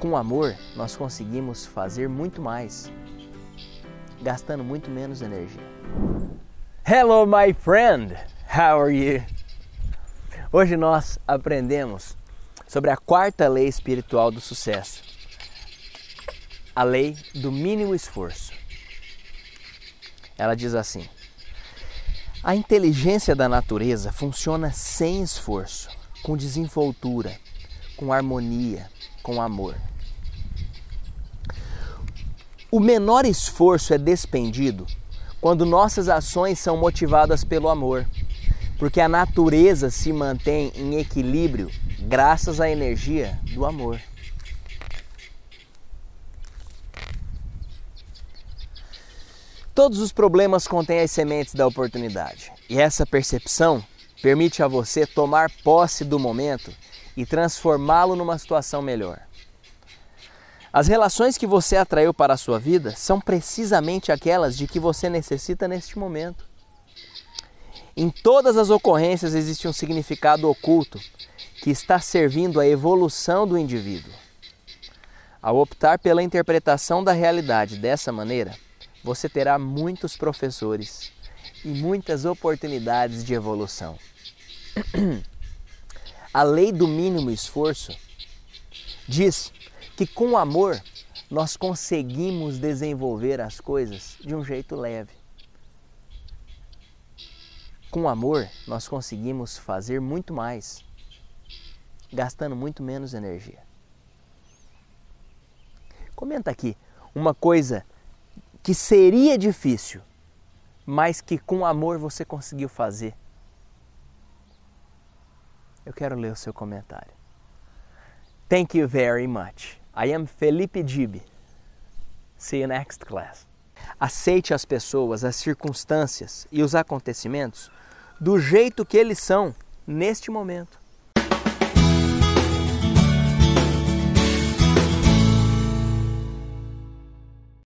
com amor, nós conseguimos fazer muito mais, gastando muito menos energia. Hello, my friend! How are you? Hoje nós aprendemos sobre a quarta lei espiritual do sucesso, a lei do mínimo esforço. Ela diz assim: a inteligência da natureza funciona sem esforço, com desenvoltura, com harmonia, com amor. O menor esforço é despendido quando nossas ações são motivadas pelo amor, porque a natureza se mantém em equilíbrio graças à energia do amor. Todos os problemas contêm as sementes da oportunidade, e essa percepção permite a você tomar posse do momento e transformá-lo numa situação melhor. As relações que você atraiu para a sua vida são precisamente aquelas de que você necessita neste momento. Em todas as ocorrências existe um significado oculto que está servindo à evolução do indivíduo. Ao optar pela interpretação da realidade dessa maneira, você terá muitos professores e muitas oportunidades de evolução. A lei do mínimo esforço diz que com amor nós conseguimos desenvolver as coisas de um jeito leve. Com amor, nós conseguimos fazer muito mais, gastando muito menos energia. Comenta aqui uma coisa que seria difícil, mas que com amor você conseguiu fazer. Eu quero ler o seu comentário. Thank you very much. I am Felipe Dibi. See you next class. Aceite as pessoas, as circunstâncias e os acontecimentos do jeito que eles são neste momento.